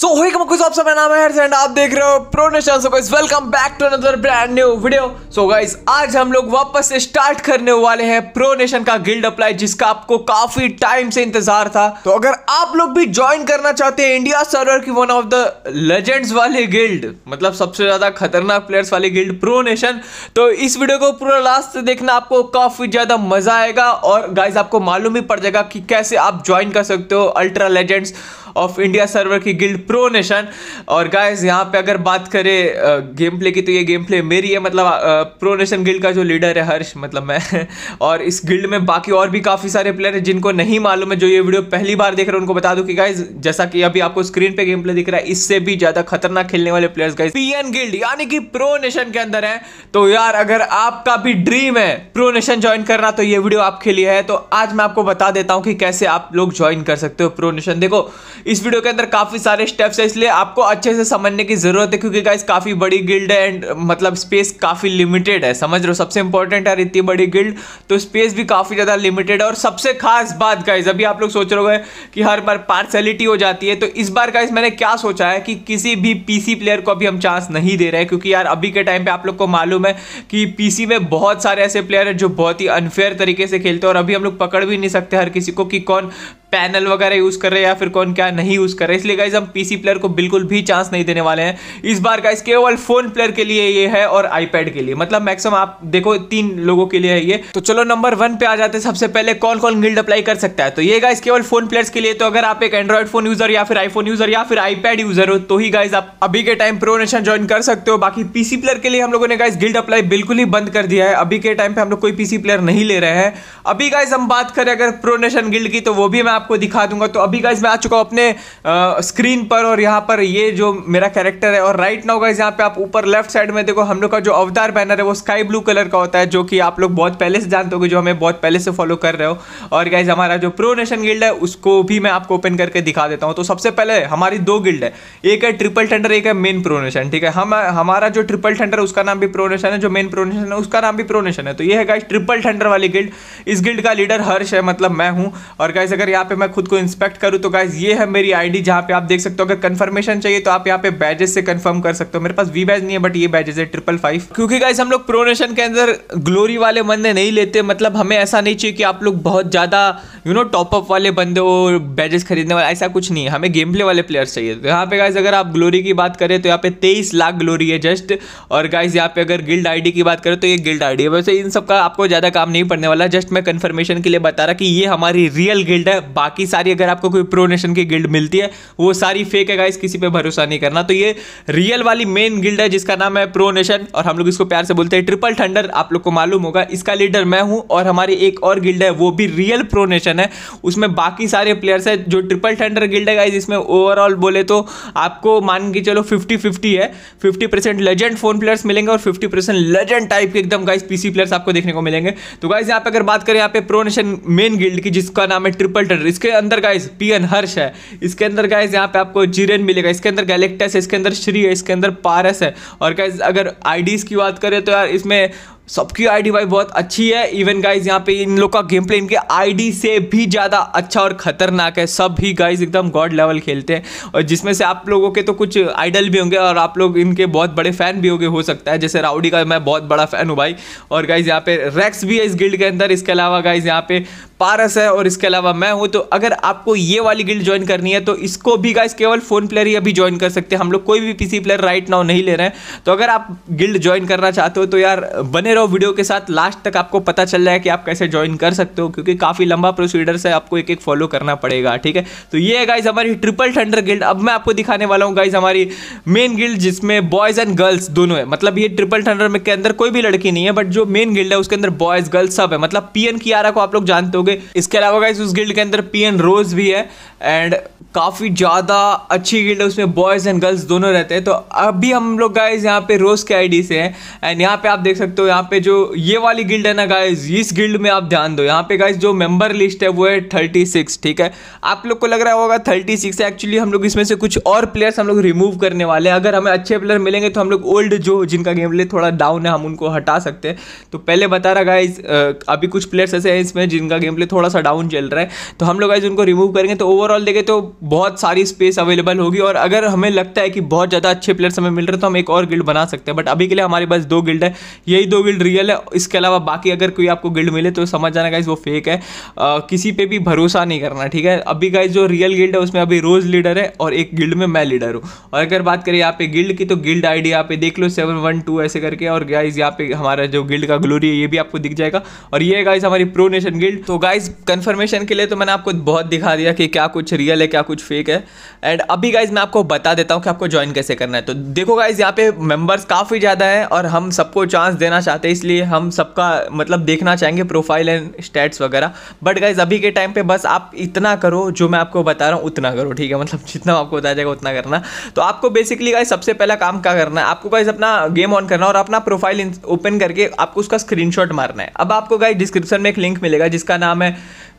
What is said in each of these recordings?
सो so, होई आप सब मेरा नाम है हर्ष एंड आप देख रहे हो pro nation so guys welcome back to another brand new video so guys आज हम लोग वापस से स्टार्ट करने वाले हैं प्रो नेशन का गिल्ड अप्लाई जिसका आपको काफी टाइम से इंतजार था तो अगर आप लोग भी ज्वाइन करना चाहते हैं इंडिया सर्वर की वन ऑफ द लेजेंड्स वाले गिल्ड मतलब सबसे ज्यादा खतरनाक प्लेयर्स वाली गिल्ड प्रो नेशन तो इस वीडियो को पूरा लास्ट से देखना आपको काफी ज्यादा मजा आएगा और गाइज आपको मालूम ही पड़ जाएगा कि कैसे आप ज्वाइन कर सकते हो ultra legends of India server की गिल्ड प्रो नेशन और गाइस यहाँ पे अगर बात करें गेम प्ले की तो ये गेम प्ले मेरी है मतलब प्रो नेशन गिल्ड का जो लीडर है हर्ष मतलब मैं और इस गिल्ड में बाकी और भी काफ़ी सारे प्लेयर हैं जिनको नहीं मालूम है जो ये वीडियो पहली बार देख रहे हैं उनको बता दू कि गाइज जैसा कि अभी आपको स्क्रीन पे गेम प्ले दिख रहा है इससे भी ज़्यादा खतरनाक खेलने वाले प्लेयर्स गाइज एन गिल्ड यानी कि प्रो नेशन के अंदर है तो यार अगर आपका भी ड्रीम है प्रो नेशन ज्वाइन करना तो ये वीडियो आपके लिए है तो आज मैं आपको बता देता हूँ कि कैसे आप लोग ज्वाइन कर सकते हो प्रो नेशन देखो इस वीडियो के अंदर काफ़ी सारे स्टेप्स है इसलिए आपको अच्छे से समझने की ज़रूरत है क्योंकि गाइस काफ़ी बड़ी गिल्ड है एंड मतलब स्पेस काफ़ी लिमिटेड है समझ रहे हो सबसे इंपॉर्टेंट है इतनी बड़ी गिल्ड तो स्पेस भी काफ़ी ज़्यादा लिमिटेड है और सबसे खास बात गाइज अभी आप लोग सोच रहे हो कि हर बार पार्सलिटी हो जाती है तो इस बार गाइज मैंने क्या सोचा है कि किसी भी पीसी प्लेयर को अभी हम चांस नहीं दे रहे क्योंकि यार अभी के टाइम पे आप लोग को मालूम है कि पीसी में बहुत सारे ऐसे प्लेयर हैं जो बहुत ही अनफेयर तरीके से खेलते हैं और अभी हम लोग पकड़ भी नहीं सकते हर किसी को कि कौन पैनल वगैरह यूज़ कर रहे हैं या फिर कौन क्या नहीं यूज़ कर रहे इसलिए गाइज हम पीसी प्लेयर को बिल्कुल भी चांस नहीं देने वाले हैं इस बार गाइज केवल फ़ोन प्लेयर के लिए ये है और आईपैड के लिए मतलब मैक्सिमम आप देखो तीन लोगों के लिए है ये तो चलो नंबर वन पे आ जाते हैं सबसे पहले कौन कौन गिल्ड अप्लाई कर सकता है तो ये गाइज केवल फोन प्लेयर्स के लिए तो अगर आप एक एंड्रॉइड फोन यूजर या फिर आईफोन यूजर या फिर आईपैड यूजर हो तो ही गाइज आप अभी के टाइम प्रो नेशन ज्वाइन कर सकते हो बाकी पीसी प्लेयर के लिए हम लोगों ने गाइज गिल्ड अप्लाई बिल्कुल ही बंद कर दिया है अभी के टाइम पे हम लोग कोई पीसी प्लेयर नहीं ले रहे हैं अभी गाइज हम बात करें अगर प्रो नेशन गिल्ड की तो वो भी मैं आपको दिखा दूंगा तो अभी गाइज मैं आ चुका हूँ अपने आ, स्क्रीन पर और यहाँ पर ये जो मेरा कैरेक्टर है और राइट नाउ गाइज यहाँ पे आप ऊपर लेफ्ट साइड में देखो हम लोग का जो अवतार बैनर है वो स्काई ब्लू कलर का होता है जो कि आप लोग बहुत पहले से जानते हो जो हमें बहुत पहले से फॉलो कर रहे हो और गाइज हमारा जो प्रो नेशन गिल्ड है उसको भी मैं आपको ओपन करके दिखा देता हूँ तो सबसे पहले हमारी दो गिल्ड है एक है ट्रिपल टेंडर एक है मेन प्रोनेशन ठीक है हम हमारा जो ट्रिपल टेंडर उसका नाम भी प्रोनेशन है जो मेन प्रोनेशन है उसका नाम भी प्रोनेशन है तो ये है गाइज ट्रिपल टेंडर वाली गिल्ड इस गिल्ड का लीडर हर्ष है मतलब मैं हूँ और गाइज अगर यहाँ पे मैं खुद को इंस्पेक्ट करूँ तो गाइज ये है मेरी आईडी जहाँ पे आप देख सकते हो अगर कंफर्मेशन चाहिए तो आप यहाँ पे बैजेस से कंफर्म कर सकते हो मेरे पास वी बैज नहीं है बट ये बैजेस है ट्रिपल फाइव क्योंकि गाइज हम लोग प्रोनेशन के अंदर ग्लोरी वाले बंदे नहीं लेते मतलब हमें ऐसा नहीं चाहिए कि आप लोग बहुत ज़्यादा यू नो टॉपअप वाले बंदे हो बैजेस खरीदने वाले ऐसा कुछ नहीं है हमें गेम प्ले वाले प्लेयर्स चाहिए तो यहाँ पे गाइज अगर आप ग्लोरी की बात करें तो यहाँ पे तेईस लाख ग्लोरी है जस्ट और गाइज यहाँ पे अगर गिल्ड आई की बात करें तो ये गिल्ड आई है वैसे इन सबका आपको ज़्यादा काम नहीं पड़ने वाला जस्ट मैं कन्फर्मेशन के लिए बता रहा कि ये हमारी रियल गिल्ड है बाकी सारी अगर आपको कोई प्रो नेशन की गिल्ड मिलती है वो सारी फेक है गाइस किसी पे भरोसा नहीं करना तो ये रियल वाली मेन गिल्ड है जिसका नाम है प्रो नेशन और हम लोग इसको प्यार से बोलते हैं ट्रिपल थंडर आप लोग को मालूम होगा इसका लीडर मैं हूँ और हमारी एक और गिल्ड है वो भी रियल प्रो नेशन है उसमें बाकी सारे प्लेयर्स है जो ट्रिपल थंडर गिल्ड है गाइज इसमें ओवरऑल बोले तो आपको मान के चलो फिफ्टी फिफ्टी है fifty percent legend phone players मिलेंगे और फिफ्टी परसेंट लेजेंड टाइप के एकदम गाइज पीसी प्लेयर्स आपको देखने को मिलेंगे तो गाइज यहाँ पे अगर बात करें यहाँ पे प्रो नेशन मेन गिल्ड की जिसका नाम है ट्रिपल थंडर इसके अंदर गाइज पीएन हर्ष है इसके अंदर गाइज यहाँ पे आपको जीरेन मिलेगा इसके अंदर गैलेक्टस है इसके अंदर श्री है इसके अंदर पारस है और गाइज अगर आई की बात करें तो यार इसमें सबकी आईडी भाई बहुत अच्छी है इवन गाइज यहाँ पे इन लोग का गेम प्ले इनके आईडी से भी ज़्यादा अच्छा और खतरनाक है सब भी गाइज एकदम गॉड लेवल खेलते हैं और जिसमें से आप लोगों के तो कुछ आइडल भी होंगे और आप लोग इनके बहुत बड़े फैन भी होंगे हो सकता है जैसे राउडी का मैं बहुत बड़ा फैन हूँ भाई और गाइज यहाँ पे रैक्स भी है इस गिल्ड के अंदर इसके अलावा गाइज यहाँ पे पारस है और इसके अलावा मैं हूँ तो अगर आपको ये वाली गिल्ड ज्वाइन करनी है तो इसको भी गाइस केवल फ़ोन प्लेयर ही अभी ज्वाइन कर सकते हैं हम लोग कोई भी पीसी प्लेयर राइट नाउ नहीं ले रहे हैं तो अगर आप गिल्ड ज्वाइन करना चाहते हो तो यार बने रहो वीडियो के साथ लास्ट तक आपको पता चल जाए कि आप कैसे ज्वाइन कर सकते हो क्योंकि काफ़ी लंबा प्रोसीडर है आपको एक एक फॉलो करना पड़ेगा ठीक है तो ये है गाइज हमारी ट्रिपल थंडर गिल्ड अब मैं आपको दिखाने वाला हूँ गाइज हमारी मेन गिल्ड जिसमें बॉयज़ एंड गर्ल्स दोनों है मतलब ये ट्रिपल थंडर के अंदर कोई भी लड़की नहीं है बट जो मेन गिल्ड है उसके अंदर बॉयज़ गर्ल्स सब है मतलब पी की कियारा को आप लोग जानते हो होंगे इसके अलावा गाइस उस गिल्ड के अंदर पी एन रोज भी है एंड काफ़ी ज़्यादा अच्छी गिल्ड है उसमें बॉयज़ एंड गर्ल्स दोनों रहते हैं तो अभी हम लोग गाइज यहाँ पे रोज़ के आईडी से हैं एंड यहाँ पे आप देख सकते हो यहाँ पे जो ये वाली गिल्ड है ना गाइज इस गिल्ड में आप ध्यान दो यहाँ पे गाइज जो मेंबर लिस्ट है वो है थर्टी सिक्स ठीक है आप लोग को लग रहा होगा थर्टी सिक्स है एक्चुअली हम लोग इसमें से कुछ और प्लेयर्स हम लोग रिमूव करने वाले हैं अगर हमें अच्छे प्लेयर मिलेंगे तो हम लोग ओल्ड जो जिनका गेम प्ले थोड़ा डाउन है हम उनको हटा सकते हैं तो पहले बता रहा गाइज अभी कुछ प्लेयर्स ऐसे हैं इसमें जिनका गेम डिस्प्ले थोड़ा सा डाउन चल रहा है तो हम लोग आज उनको रिमूव करेंगे तो ओवरऑल देखें तो बहुत सारी स्पेस अवेलेबल होगी और अगर हमें लगता है कि बहुत ज़्यादा अच्छे प्लेयर्स हमें मिल रहे हैं तो हम एक और गिल्ड बना सकते हैं बट अभी के लिए हमारे पास दो गिल्ड है यही दो गिल्ड रियल है इसके अलावा बाकी अगर कोई आपको गिल्ड मिले तो समझ जाना गाइज वो फेक है किसी पर भी भरोसा नहीं करना ठीक है अभी गाइज जो रियल गिल्ड है उसमें अभी रोज लीडर है और एक गिल्ड में मैं लीडर हूँ और अगर बात करें यहाँ पे गिल्ड की तो गिल्ड आईडी यहाँ पे देख लो सेवन वन टू ऐसे करके और गाइज यहाँ पे हमारा जो गिल्ड का ग्लोरी है ये भी आपको दिख जाएगा और ये गाइज हमारी प्रो नेशन गिल्ड तो गाइज गाइज कन्फर्मेशन के लिए तो मैंने आपको बहुत दिखा दिया कि क्या कुछ रियल है क्या कुछ फेक है एंड अभी गाइज मैं आपको बता देता हूँ कि आपको ज्वाइन कैसे करना है तो देखो गाइज यहाँ पे मेंबर्स काफ़ी ज़्यादा हैं और हम सबको चांस देना चाहते हैं इसलिए हम सबका मतलब देखना चाहेंगे प्रोफाइल एंड स्टेट्स वगैरह बट गाइज अभी के टाइम पर बस आप इतना करो जो मैं आपको बता रहा हूँ उतना करो ठीक है मतलब जितना आपको बताया जाएगा उतना करना तो आपको बेसिकली गाइज सबसे पहला काम क्या करना है आपको गाइज अपना गेम ऑन करना और अपना प्रोफाइल ओपन करके आपको उसका स्क्रीनशॉट मारना है अब आपको गाइज डिस्क्रिप्शन में एक लिंक मिलेगा जिसका नाम है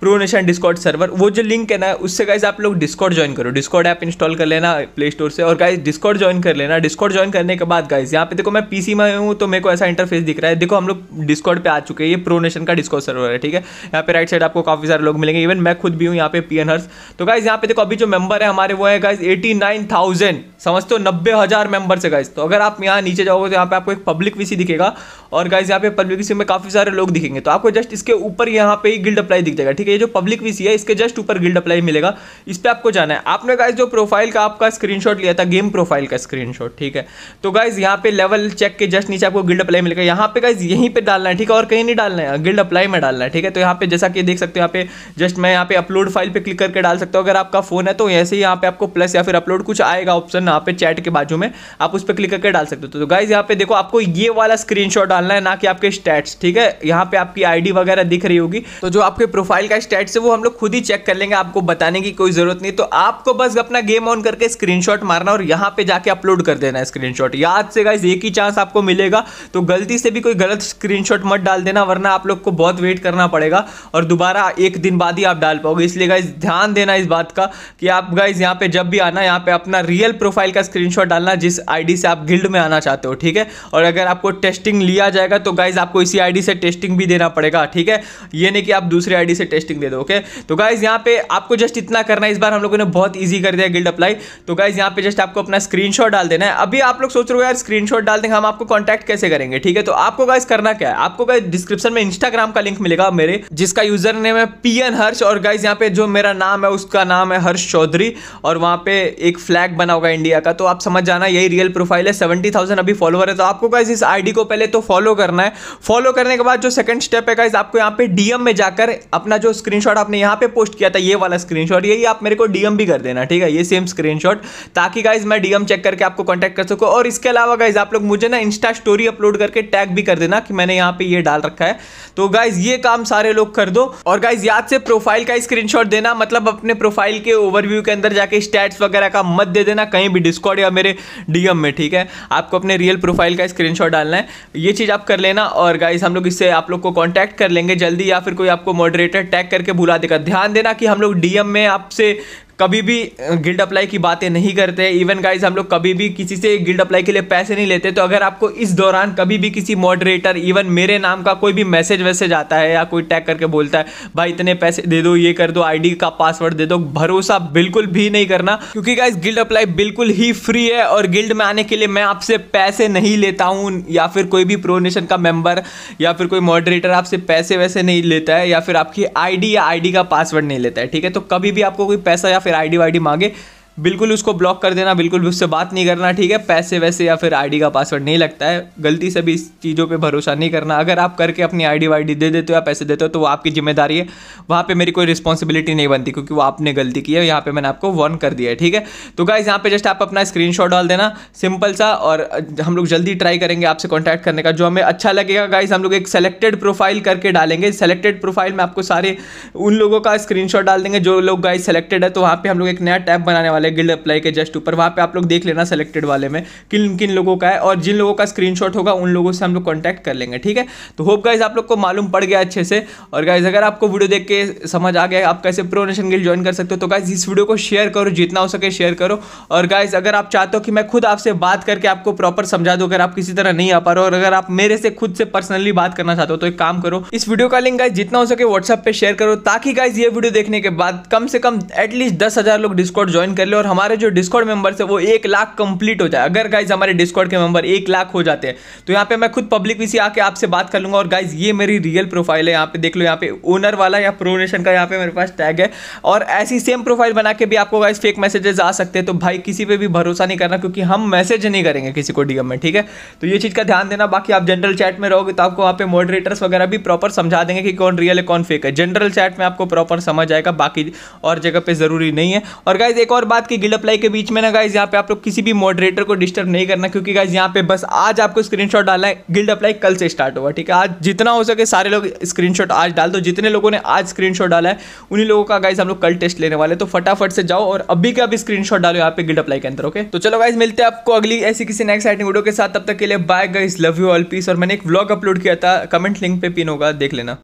प्रो नेशन डिस्कॉर्ड सर्वर वो जो लिंक है ना उससे गाइज आप लोग डिस्कॉर्ड ज्वाइन करो डिस्कॉर्ड ऐप इंस्टॉल कर लेना प्ले स्टोर से और गाइज डिस्कॉर्ड ज्वाइन कर लेना डिस्कॉर्ड ज्वाइन करने के बाद गाइज यहाँ पे देखो मैं पीसी में हूँ तो मेरे को ऐसा इंटरफेस दिख रहा है देखो हम लोग डिस्कॉर्ड पे आ चुके हैं ये प्रो नेशन का डिस्कॉर्ड सर्वर है ठीक है यहाँ पे राइट साइड आपको काफी सारे लोग मिलेंगे इवन मैं खुद भी हूँ यहाँ पे पी एन तो गाइज यहाँ पे देखो अभी जो मेंबर है हमारे वो है गाइज एटी नाइन थाउजेंड समझते हो नब्बे हज़ार मेंबर है गाइज तो अगर आप यहाँ नीचे जाओगे तो यहाँ पे आपको एक पब्लिक वीसी दिखेगा और गाइज यहाँ पे पब्लिक वीसी में काफी सारे लोग दिखेंगे तो आपको जस्ट इसके ऊपर यहाँ पे गिल्ड अप्लाई दिख जाएगा ठीक ठीक है ये जो पब्लिक वी है इसके जस्ट ऊपर गिल्ड अप्लाई मिलेगा इस पर आपको जाना है आपने गाइज जो प्रोफाइल का आपका स्क्रीन लिया था गेम प्रोफाइल का स्क्रीन ठीक है तो गाइज यहाँ पे लेवल चेक के जस्ट नीचे आपको गिल्ड अप्लाई मिलेगा यहाँ पे गाइज यहीं पर डालना है ठीक है और कहीं नहीं डालना है गिल्ड अप्लाई में डालना है ठीक है तो यहाँ पे जैसा कि देख सकते हो यहाँ पे जस्ट मैं यहाँ पे अपलोड फाइल पर क्लिक करके डाल सकता हूँ अगर आपका फोन है तो ऐसे ही यहाँ पे आपको प्लस या फिर अपलोड कुछ आएगा ऑप्शन यहाँ पे चैट के बाजू में आप उस पर क्लिक करके डाल सकते हो तो गाइज यहाँ पे देखो आपको ये वाला स्क्रीनशॉट डालना है ना कि आपके स्टैट्स ठीक है यहाँ पे आपकी आईडी वगैरह दिख रही होगी तो जो आपके प्रोफाइल का क्या स्टैट्स है वो हम लोग खुद ही चेक कर लेंगे आपको बताने की कोई ज़रूरत नहीं तो आपको बस अपना गेम ऑन करके स्क्रीनशॉट मारना और यहाँ पे जाके अपलोड कर देना है स्क्रीनशॉट याद से गाइज एक ही चांस आपको मिलेगा तो गलती से भी कोई गलत स्क्रीनशॉट मत डाल देना वरना आप लोग को बहुत वेट करना पड़ेगा और दोबारा एक दिन बाद ही आप डाल पाओगे इसलिए गाइज ध्यान देना इस बात का कि आप गाइज यहाँ पे जब भी आना यहाँ पे अपना रियल प्रोफाइल का स्क्रीन डालना जिस आई से आप गिल्ड में आना चाहते हो ठीक है और अगर आपको टेस्टिंग लिया जाएगा तो गाइज आपको इसी आई से टेस्टिंग भी देना पड़ेगा ठीक है ये नहीं कि आप दूसरे आई से टेस्ट टेस्टिंग दे दो ओके तो गाइज यहाँ पे आपको जस्ट इतना करना है इस बार हम लोगों ने बहुत ईजी कर दिया गिल्ड अप्लाई तो गाइज यहाँ पे जस्ट आपको अपना स्क्रीन डाल देना है अभी आप लोग सोच रहे हो यार स्क्रीन डाल देंगे हम आपको कॉन्टैक्ट कैसे करेंगे ठीक है तो आपको गाइज करना क्या है आपको गाइज डिस्क्रिप्शन में इंस्टाग्राम का लिंक मिलेगा मेरे जिसका यूजर नेम है पी हर्ष और गाइज यहाँ पे जो मेरा नाम है उसका नाम है हर्ष चौधरी और वहाँ पे एक फ्लैग बना होगा इंडिया का तो आप समझ जाना यही रियल प्रोफाइल है सेवेंटी थाउजेंड अभी फॉलोवर है तो आपको गाइज इस आईडी को पहले तो फॉलो करना है फॉलो करने के बाद जो सेकंड स्टेप है गाइज आपको यहाँ पे डीएम में जाकर अपना जो स्क्रीनशॉट आपने यहाँ पे पोस्ट किया था ये वाला स्क्रीनशॉट यही आप मेरे को डीएम भी कर देना ठीक है ये सेम स्क्रीनशॉट ताकि गाइज मैं डीएम चेक करके आपको कॉन्टैक्ट कर सकूँ और इसके अलावा गाइज आप लोग मुझे ना इंस्टा स्टोरी अपलोड करके टैग भी कर देना कि मैंने यहाँ पे ये डाल रखा है तो गाइज ये काम सारे लोग कर दो और गाइज याद से प्रोफाइल का स्क्रीनशॉट देना मतलब अपने प्रोफाइल के ओवरव्यू के अंदर जाके स्टैट्स वगैरह का मत दे देना कहीं भी डिस्कॉर्ड या मेरे डीएम में ठीक है आपको अपने रियल प्रोफाइल का स्क्रीन डालना है ये चीज़ आप कर लेना और गाइज हम लोग इससे आप लोग को कॉन्टैक्ट कर लेंगे जल्दी या फिर कोई आपको मॉडरेटर टैग टैग करके भुला देगा ध्यान देना कि हम लोग डीएम में आपसे कभी भी गिल्ड अप्लाई की बातें नहीं करते इवन गाइज हम लोग कभी भी किसी से गिल्ड अप्लाई के लिए पैसे नहीं लेते तो अगर आपको इस दौरान कभी भी किसी मॉडरेटर इवन मेरे नाम का कोई भी मैसेज वैसेज आता है या कोई टैग करके बोलता है भाई इतने पैसे दे दो ये कर दो आईडी का पासवर्ड दे दो भरोसा बिल्कुल भी नहीं करना क्योंकि गाइज गिल्ड अप्लाई बिल्कुल ही फ्री है और गिल्ड में आने के लिए मैं आपसे पैसे नहीं लेता हूँ या फिर कोई भी प्रोनेशन का मेंबर या फिर कोई मॉडरेटर आपसे पैसे वैसे नहीं लेता है या फिर आपकी आईडी या आईडी का पासवर्ड नहीं लेता है ठीक है तो कभी भी आपको कोई पैसा या फिर आईडी वाईडी मांगे बिल्कुल उसको ब्लॉक कर देना बिल्कुल भी उससे बात नहीं करना ठीक है पैसे वैसे या फिर आईडी का पासवर्ड नहीं लगता है गलती से भी इस चीज़ों पे भरोसा नहीं करना अगर आप करके अपनी आईडी वाईडी दे देते हो या पैसे देते हो तो वो आपकी जिम्मेदारी है वहाँ पे मेरी कोई रिस्पॉन्सिबिलिटी नहीं बनती क्योंकि वो आपने गलती की है यहाँ पर मैंने आपको वर्न कर दिया है ठीक है तो गाइज यहाँ पर जस्ट आप अपना स्क्रीन डाल देना सिंपल सा और हम लोग जल्दी ट्राई करेंगे आपसे कॉन्टैक्ट करने का जो हमें अच्छा लगेगा गाइज हम लोग एक सेलेक्टेड प्रोफाइल करके डालेंगे सेलेक्टेड प्रोफाइल में आपको सारे उन लोगों का स्क्रीन डाल देंगे जो लोग गाइज सेलेक्टेड है तो वहाँ पर हम लोग एक नया टैप बनाने वाले वाले गिल्ड अप्लाई के जस्ट ऊपर वहाँ पे आप लोग देख लेना सेलेक्टेड वाले में किन किन लोगों का है और जिन लोगों का स्क्रीन होगा उन लोगों से हम लोग कॉन्टैक्ट कर लेंगे ठीक है तो होप गाइज आप लोग को मालूम पड़ गया अच्छे से और गाइज अगर आपको वीडियो देख के समझ आ गया आप कैसे प्रोनेशन नेशन गिल्ड ज्वाइन कर सकते हो तो गाइज इस वीडियो को शेयर करो जितना हो सके शेयर करो और गाइज अगर आप चाहते हो कि मैं खुद आपसे बात करके आपको प्रॉपर समझा दो अगर आप किसी तरह नहीं आ पा रहे हो और अगर आप मेरे से खुद से पर्सनली बात करना चाहते हो तो एक काम करो इस वीडियो का लिंक गाइज जितना हो सके व्हाट्सएप पे शेयर करो ताकि गाइज ये वीडियो देखने के बाद कम से कम एटलीस्ट दस हजार लोग डिस्कॉर्ड ज्वाइन कर ले और हमारे जो डिस्कॉर्ड मेंबर्स है वो एक लाख कंप्लीट हो जाए अगर गाइज हमारे डिस्कॉर्ड के मेंबर एक लाख हो जाते हैं तो यहाँ पे मैं खुद पब्लिक पीसी आके आपसे बात कर लूंगा और गाइज ये मेरी रियल प्रोफाइल है यहाँ पे देख लो यहाँ पे ओनर वाला या प्रोनेशन का यहाँ पे मेरे पास टैग है और ऐसी सेम प्रोफाइल बना के भी आपको गाइज फेक मैसेजेस आ सकते हैं तो भाई किसी पर भी भरोसा नहीं करना क्योंकि हम मैसेज नहीं करेंगे किसी को डीएम में ठीक है तो ये चीज़ का ध्यान देना बाकी आप जनरल चैट में रहोगे तो आपको वहाँ पे मॉडरेटर्स वगैरह भी प्रॉपर समझा देंगे कि कौन रियल है कौन फेक है जनरल चैट में आपको प्रॉपर समझ आएगा बाकी और जगह पे ज़रूरी नहीं है और गाइज एक और बात बात की गिल्ड अप्लाई के बीच में ना गाइज यहाँ पे आप लोग किसी भी मॉडरेटर को डिस्टर्ब नहीं करना क्योंकि गाइज यहाँ पे बस आज आपको स्क्रीनशॉट डालना है गिल्ड अप्लाई कल से स्टार्ट होगा ठीक है आज जितना हो सके सारे लोग स्क्रीनशॉट आज डाल दो जितने लोगों ने आज स्क्रीनशॉट डाला है उन्हीं लोगों का गाइज हम लोग कल टेस्ट लेने वाले तो फटाफट से जाओ और अभी का भी स्क्रीन डालो यहाँ पे गिल्ड अप्लाई के अंदर ओके तो चलो गाइज मिलते हैं आपको अगली ऐसी किसी नेक्स्ट आइटिंग वीडियो के साथ तब तक के लिए bye guys love you all peace और मैंने एक ब्लॉग अपलोड किया था कमेंट लिंक पे पिन होगा देख लेना